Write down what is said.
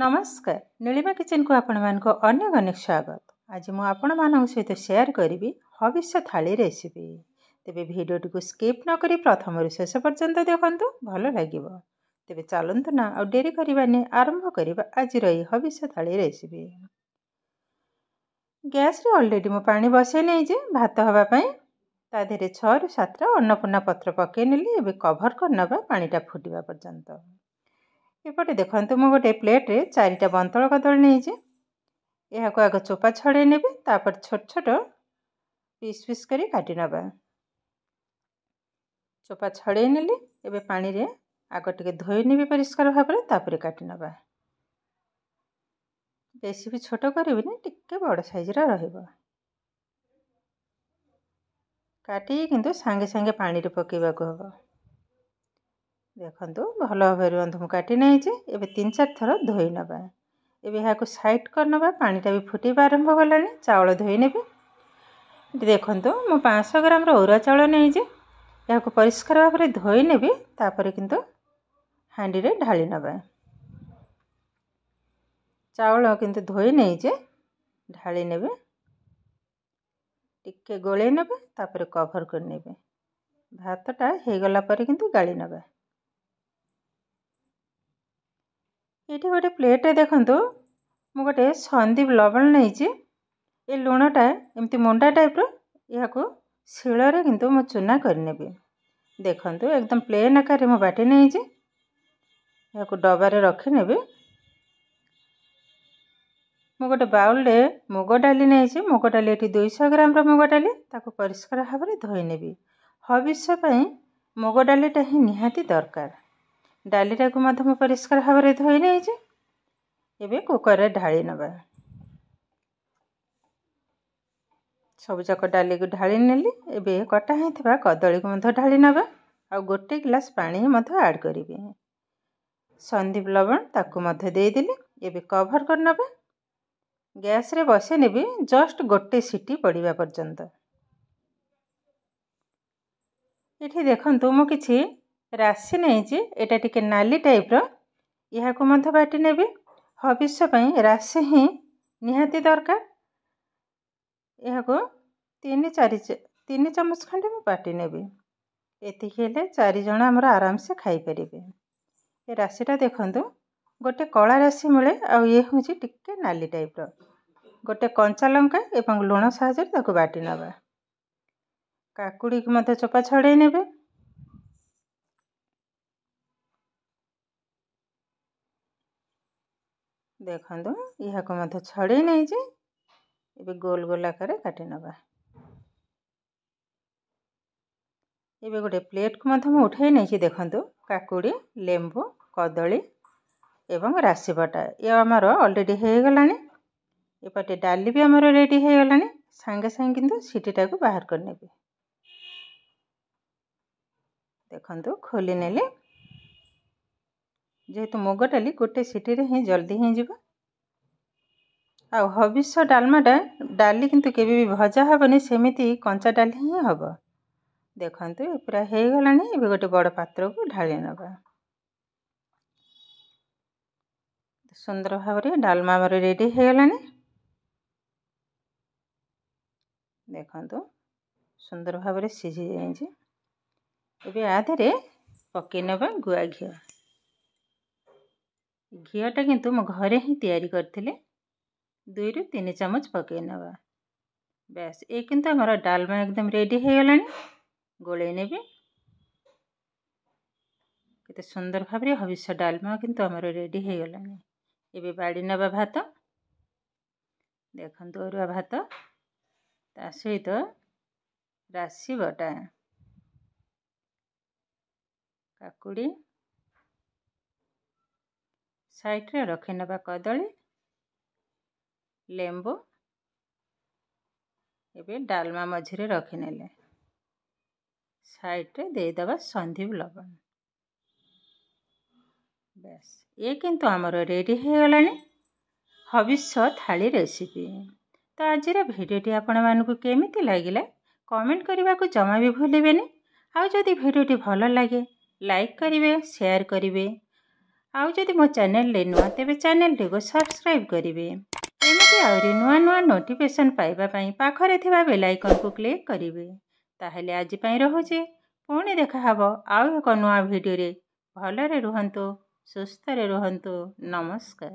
ନମସ୍କାର ନୀଳିମା କିଚେନ୍କୁ ଆପଣମାନଙ୍କୁ ଅନେକ ଅନେକ ସ୍ୱାଗତ ଆଜି ମୁଁ ଆପଣମାନଙ୍କ ସହିତ ସେୟାର କରିବି ହବିଷ୍ୟ ଥାଳି ରେସିପି ତେବେ ଭିଡ଼ିଓଟିକୁ ସ୍କିପ୍ ନ କରି ପ୍ରଥମରୁ ଶେଷ ପର୍ଯ୍ୟନ୍ତ ଦେଖନ୍ତୁ ଭଲ ଲାଗିବ ତେବେ ଚାଲନ୍ତୁ ନା ଆଉ ଡେରି କରିବାନି ଆରମ୍ଭ କରିବା ଆଜିର ଏହି ହବିଷ୍ୟ ଥାଳି ରେସିପି ଗ୍ୟାସ୍ରେ ଅଲରେଡ଼ି ମୁଁ ପାଣି ବସେଇ ନେଇଛି ଭାତ ହେବା ପାଇଁ ତା ଦେହରେ ଛଅରୁ ସାତଟା ଅନ୍ନପୂର୍ଣ୍ଣା ପତ୍ର ପକେଇ ନେଲି ଏବେ କଭର୍ କରିନେବା ପାଣିଟା ଫୁଟିବା ପର୍ଯ୍ୟନ୍ତ ଏପଟେ ଦେଖନ୍ତୁ ମୁଁ ଗୋଟେ ପ୍ଲେଟ୍ରେ ଚାରିଟା ବନ୍ତଳ କଦଳୀ ନେଇଛି ଏହାକୁ ଆଗ ଚୋପା ଛଡ଼େଇ ନେବି ତାପରେ ଛୋଟ ଛୋଟ ପିସ୍ ପିସ୍ କରି କାଟି ନେବା ଚୋପା ଛଡ଼େଇ ନେଲି ଏବେ ପାଣିରେ ଆଗ ଟିକେ ଧୋଇ ନେବି ପରିଷ୍କାର ଭାବରେ ତାପରେ କାଟି ନେବା ବେଶୀ ବି ଛୋଟ କରିବିନି ଟିକେ ବଡ଼ ସାଇଜ୍ର ରହିବ କାଟିକି କିନ୍ତୁ ସାଙ୍ଗେ ସାଙ୍ଗେ ପାଣିରେ ପକାଇବାକୁ ହେବ ଦେଖନ୍ତୁ ଭଲ ଭାବରେ ବନ୍ଧୁ ମୁଁ କାଟି ନେଇଛି ଏବେ ତିନି ଚାରି ଥର ଧୋଇ ନେବା ଏବେ ଏହାକୁ ସାଇଟ୍ କରିନେବା ପାଣିଟା ବି ଫୁଟିବା ଆରମ୍ଭ କଲାଣି ଚାଉଳ ଧୋଇନେବି ଦେଖନ୍ତୁ ମୁଁ ପାଞ୍ଚଶହ ଗ୍ରାମର ଅରୁଆ ଚାଉଳ ନେଇଛି ଏହାକୁ ପରିଷ୍କାର ଭାବରେ ଧୋଇନେବି ତାପରେ କିନ୍ତୁ ହାଣ୍ଡିରେ ଢାଳି ନେବା ଚାଉଳ କିନ୍ତୁ ଧୋଇ ନେଇଛି ଢାଳି ନେବେ ଟିକେ ଗୋଳେଇ ନେବେ ତାପରେ କଭର୍ କରିନେବେ ଭାତଟା ହେଇଗଲା ପରେ କିନ୍ତୁ ଗାଳି ନେବା ଏଇଠି ଗୋଟେ ପ୍ଲେଟ୍ରେ ଦେଖନ୍ତୁ ମୁଁ ଗୋଟେ ସନ୍ଦୀପ ଲବଣ ନେଇଛି ଏ ଲୁଣଟା ଏମିତି ମୁଣ୍ଡା ଟାଇପ୍ର ଏହାକୁ ଶିଳରେ କିନ୍ତୁ ମୁଁ ଚୁନା କରିନେବି ଦେଖନ୍ତୁ ଏକଦମ୍ ପ୍ଲେନ୍ ଆକାରରେ ମୁଁ ବାଟି ନେଇଛି ଏହାକୁ ଡବାରେ ରଖିନେବି ମୁଁ ଗୋଟେ ବାଉଲ୍ରେ ମୁଗ ଡାଲି ନେଇଛି ମୁଗ ଡାଲି ଏଠି ଦୁଇଶହ ଗ୍ରାମର ମୁଗ ଡାଲି ତାକୁ ପରିଷ୍କାର ଭାବରେ ଧୋଇନେବି ହବିଷ ପାଇଁ ମୁଗ ଡାଲିଟା ହିଁ ନିହାତି ଦରକାର ଡାଲିଟାକୁ ମଧ୍ୟ ମୁଁ ପରିଷ୍କାର ଭାବରେ ଧୋଇ ନେଇଛି ଏବେ କୁକରରେ ଢାଳି ନେବା ସବୁଯାକ ଡାଲିକୁ ଢାଳି ନେଲି ଏବେ କଟା ହେଇଥିବା କଦଳୀକୁ ମଧ୍ୟ ଢାଳି ନେବା ଆଉ ଗୋଟେ ଗ୍ଲାସ୍ ପାଣି ମଧ୍ୟ ଆଡ଼୍ କରିବି ସନ୍ଦୀପ ଲବଣ ତାକୁ ମଧ୍ୟ ଦେଇଦେଲି ଏବେ କଭର୍ କରିନେବା ଗ୍ୟାସ୍ରେ ବସେଇ ନେବି ଜଷ୍ଟ ଗୋଟେ ସିଟି ପଡ଼ିବା ପର୍ଯ୍ୟନ୍ତ ଏଠି ଦେଖନ୍ତୁ ମୁଁ କିଛି ରାଶି ନେଇଛି ଏଇଟା ଟିକେ ନାଲି ଟାଇପ୍ର ଏହାକୁ ମଧ୍ୟ ବାଟି ନେବି ହବିଷ ପାଇଁ ରାଶି ହିଁ ନିହାତି ଦରକାର ଏହାକୁ ତିନି ଚାରି ତିନି ଚାମଚ ଖଣ୍ଡେ ମୁଁ ବାଟି ନେବି ଏତିକି ହେଲେ ଚାରିଜଣ ଆମର ଆରାମସେ ଖାଇପାରିବେ ଏ ରାଶିଟା ଦେଖନ୍ତୁ ଗୋଟେ କଳା ରାଶି ମିଳେ ଆଉ ଇଏ ହେଉଛି ଟିକେ ନାଲି ଟାଇପ୍ର ଗୋଟେ କଞ୍ଚା ଲଙ୍କା ଏବଂ ଲୁଣ ସାହାଯ୍ୟରେ ତାକୁ ବାଟି ନେବା କାକୁଡ଼ିକୁ ମଧ୍ୟ ଚୋପା ଛଡ଼ାଇ ନେବେ ଦେଖନ୍ତୁ ଏହାକୁ ମଧ୍ୟ ଛଡ଼େଇ ନେଇଛି ଏବେ ଗୋଲ ଗୋଲ ଆକାରରେ କାଟି ନେବା ଏବେ ଗୋଟେ ପ୍ଲେଟ୍କୁ ମଧ୍ୟ ମୁଁ ଉଠାଇ ନେଇଛି ଦେଖନ୍ତୁ କାକୁଡ଼ି ଲେମ୍ବୁ କଦଳୀ ଏବଂ ରାଶି ବଟା ଏ ଆମର ଅଲରେଡ଼ି ହୋଇଗଲାଣି ଏପଟେ ଡାଲି ବି ଆମର ରେଡ଼ି ହୋଇଗଲାଣି ସାଙ୍ଗେ ସାଙ୍ଗେ କିନ୍ତୁ ସିଟିଟାକୁ ବାହାର କରିନେବି ଦେଖନ୍ତୁ ଖୋଲି ନେଲେ ଯେହେତୁ ମୁଗ ଡାଲି ଗୋଟେ ସିଟିରେ ହିଁ ଜଲ୍ଦି ହିଁ ଯିବ ଆଉ ହବିଷ ଡାଲମାଟା ଡାଲି କିନ୍ତୁ କେବେ ବି ଭଜା ହେବନି ସେମିତି କଞ୍ଚା ଡାଲି ହିଁ ହେବ ଦେଖନ୍ତୁ ଏ ପୁରା ହେଇଗଲାଣି ଏବେ ଗୋଟେ ବଡ଼ ପାତ୍ରକୁ ଢାଳି ନେବା ସୁନ୍ଦର ଭାବରେ ଡାଲମା ଆମର ରେଡ଼ି ହେଇଗଲାଣି ଦେଖନ୍ତୁ ସୁନ୍ଦର ଭାବରେ ସିଝି ଯାଇଛି ଏବେ ଆ ଦେହରେ ପକାଇ ନେବା ଗୁଆ ଘିଅ ଘିଅଟା କିନ୍ତୁ ମୁଁ ଘରେ ହିଁ ତିଆରି କରିଥିଲି ଦୁଇରୁ ତିନି ଚାମଚ ପକାଇ ନେବା ବ୍ୟାସ୍ ଏ କିନ୍ତୁ ଆମର ଡାଲମା ଏକଦମ ରେଡ଼ି ହେଇଗଲାଣି ଗୋଳେଇ ନେବି କେତେ ସୁନ୍ଦର ଭାବରେ ହବିଷ ଡାଲମା କିନ୍ତୁ ଆମର ରେଡ଼ି ହେଇଗଲାଣି ଏବେ ବାଡ଼ି ନେବା ଭାତ ଦେଖନ୍ତୁ ଅରୁଆ ଭାତ ତା ସହିତ ରାଶି ବଟା କାକୁଡ଼ି ସାଇଡ଼୍ରେ ରଖିନେବା କଦଳୀ ଲେମ୍ବୁ ଏବେ ଡାଲମା ମଝିରେ ରଖିନେଲେ ସାଇଡ଼୍ରେ ଦେଇଦେବା ସନ୍ଧିବ ଲବଣ ବାସ୍ ଏ କିନ୍ତୁ ଆମର ରେଡ଼ି ହୋଇଗଲାଣି ହବିଷ ଥାଳି ରେସିପି ତ ଆଜିର ଭିଡ଼ିଓଟି ଆପଣମାନଙ୍କୁ କେମିତି ଲାଗିଲା କମେଣ୍ଟ କରିବାକୁ ଜମା ବି ଭୁଲିବେନି ଆଉ ଯଦି ଭିଡ଼ିଓଟି ଭଲ ଲାଗେ ଲାଇକ୍ କରିବେ ସେୟାର୍ କରିବେ ଆଉ ଯଦି ମୋ ଚ୍ୟାନେଲରେ ନୂଆ ତେବେ ଚ୍ୟାନେଲଟିକୁ ସବସ୍କ୍ରାଇବ୍ କରିବେ ଏମିତି ଆହୁରି ନୂଆ ନୂଆ ନୋଟିଫିକେସନ୍ ପାଇବା ପାଇଁ ପାଖରେ ଥିବା ବେଲ୍ ଆଇକନ୍କୁ କ୍ଲିକ୍ କରିବେ ତାହେଲେ ଆଜି ପାଇଁ ରହୁଛି ପୁଣି ଦେଖା ହେବ ଆଉ ଏକ ନୂଆ ଭିଡ଼ିଓରେ ଭଲରେ ରୁହନ୍ତୁ ସୁସ୍ଥରେ ରୁହନ୍ତୁ ନମସ୍କାର